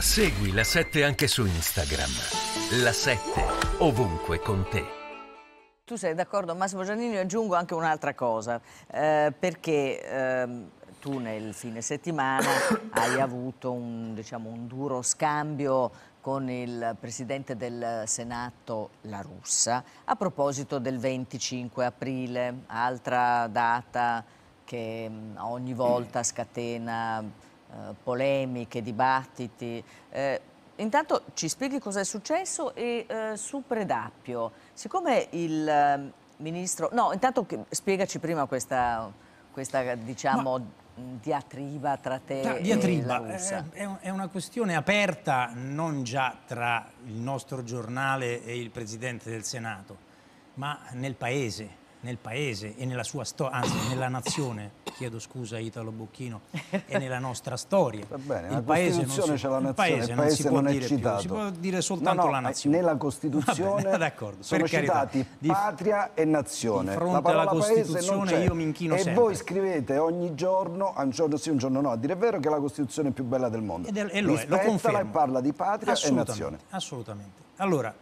Segui la 7 anche su Instagram. La 7 ovunque con te. Tu sei d'accordo, Massimo Giannini? Aggiungo anche un'altra cosa, eh, perché eh, tu nel fine settimana hai avuto un, diciamo, un duro scambio con il presidente del Senato La Russa a proposito del 25 aprile, altra data che mm, ogni volta scatena eh, polemiche, dibattiti. Eh, intanto ci spieghi cosa è successo e eh, su Predappio, siccome il eh, ministro... No, intanto che, spiegaci prima questa, questa diciamo, Ma diatriba tra te no, diatriba, e la eh, è, è, una questione aperta non già tra il nostro giornale e il Presidente del Senato, ma nel Paese nel paese e nella sua storia, anzi nella nazione, chiedo scusa Italo Bocchino, e nella nostra storia. Va bene, il paese non c'è la nazione, il paese, il paese non, si non è dire citato. Più, si può dire soltanto no, no, la nazione. Nella Costituzione bene, sono citati di, patria e nazione. Di fronte alla Costituzione io mi inchino e sempre. E voi scrivete ogni giorno, un giorno sì, un giorno no, a dire il vero che la Costituzione è più bella del mondo. Ed è, e lo è, lo confermo. e parla di patria e nazione. Assolutamente. Allora...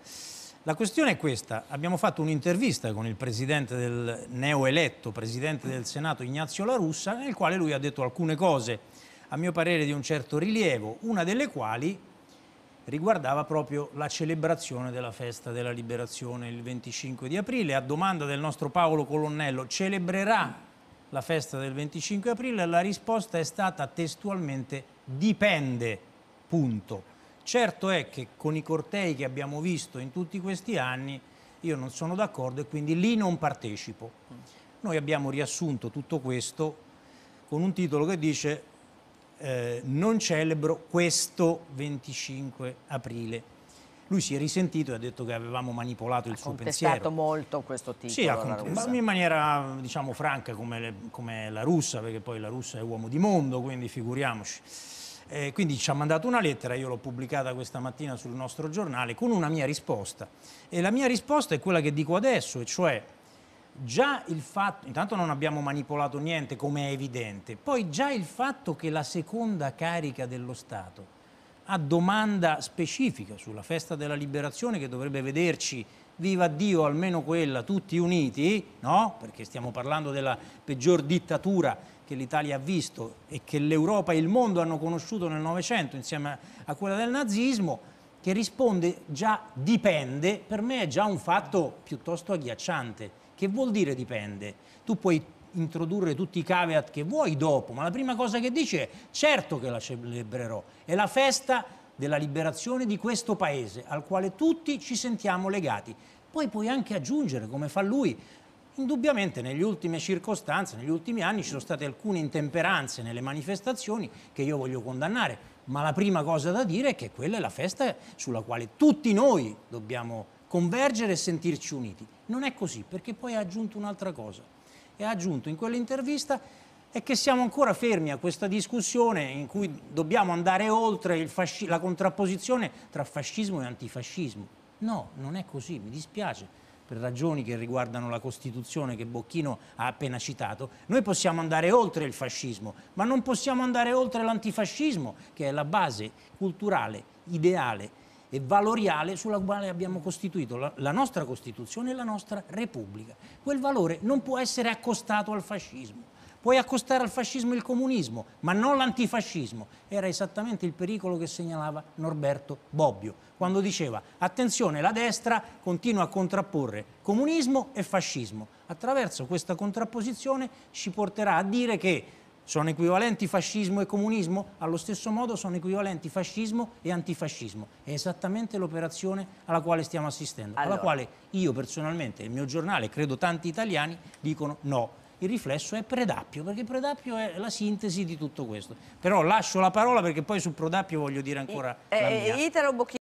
La questione è questa, abbiamo fatto un'intervista con il presidente del neoeletto, presidente del Senato Ignazio La Russa, nel quale lui ha detto alcune cose, a mio parere di un certo rilievo, una delle quali riguardava proprio la celebrazione della festa della liberazione il 25 di aprile. A domanda del nostro Paolo Colonnello, celebrerà la festa del 25 aprile? La risposta è stata testualmente dipende, punto. Certo è che con i cortei che abbiamo visto in tutti questi anni io non sono d'accordo e quindi lì non partecipo. Noi abbiamo riassunto tutto questo con un titolo che dice eh, non celebro questo 25 aprile. Lui si è risentito e ha detto che avevamo manipolato ha il suo pensiero. Ha contestato molto questo titolo. Sì, ha in maniera diciamo franca come, le, come la russa, perché poi la russa è uomo di mondo, quindi figuriamoci. Eh, quindi ci ha mandato una lettera, io l'ho pubblicata questa mattina sul nostro giornale, con una mia risposta. E la mia risposta è quella che dico adesso, e cioè già il fatto, intanto non abbiamo manipolato niente come è evidente, poi già il fatto che la seconda carica dello Stato a domanda specifica sulla festa della liberazione che dovrebbe vederci viva Dio, almeno quella, tutti uniti, no? Perché stiamo parlando della peggior dittatura che l'Italia ha visto e che l'Europa e il mondo hanno conosciuto nel Novecento insieme a quella del nazismo, che risponde già dipende, per me è già un fatto piuttosto agghiacciante. Che vuol dire dipende? Tu puoi introdurre tutti i caveat che vuoi dopo, ma la prima cosa che dice è certo che la celebrerò, è la festa della liberazione di questo paese al quale tutti ci sentiamo legati. Poi puoi anche aggiungere, come fa lui, Indubbiamente nelle ultime circostanze, negli ultimi anni ci sono state alcune intemperanze nelle manifestazioni che io voglio condannare, ma la prima cosa da dire è che quella è la festa sulla quale tutti noi dobbiamo convergere e sentirci uniti. Non è così, perché poi ha aggiunto un'altra cosa e ha aggiunto in quell'intervista è che siamo ancora fermi a questa discussione in cui dobbiamo andare oltre la contrapposizione tra fascismo e antifascismo. No, non è così, mi dispiace, per ragioni che riguardano la Costituzione che Bocchino ha appena citato, noi possiamo andare oltre il fascismo, ma non possiamo andare oltre l'antifascismo, che è la base culturale, ideale e valoriale sulla quale abbiamo costituito la, la nostra Costituzione e la nostra Repubblica. Quel valore non può essere accostato al fascismo. Puoi accostare al fascismo il comunismo, ma non l'antifascismo. Era esattamente il pericolo che segnalava Norberto Bobbio, quando diceva attenzione, la destra continua a contrapporre comunismo e fascismo. Attraverso questa contrapposizione ci porterà a dire che sono equivalenti fascismo e comunismo? Allo stesso modo sono equivalenti fascismo e antifascismo. È esattamente l'operazione alla quale stiamo assistendo, allora. alla quale io personalmente, il mio giornale, credo tanti italiani, dicono no il riflesso è Predappio, perché Predappio è la sintesi di tutto questo. Però lascio la parola perché poi su Predappio voglio dire ancora I, eh, eh Italo Bocchini.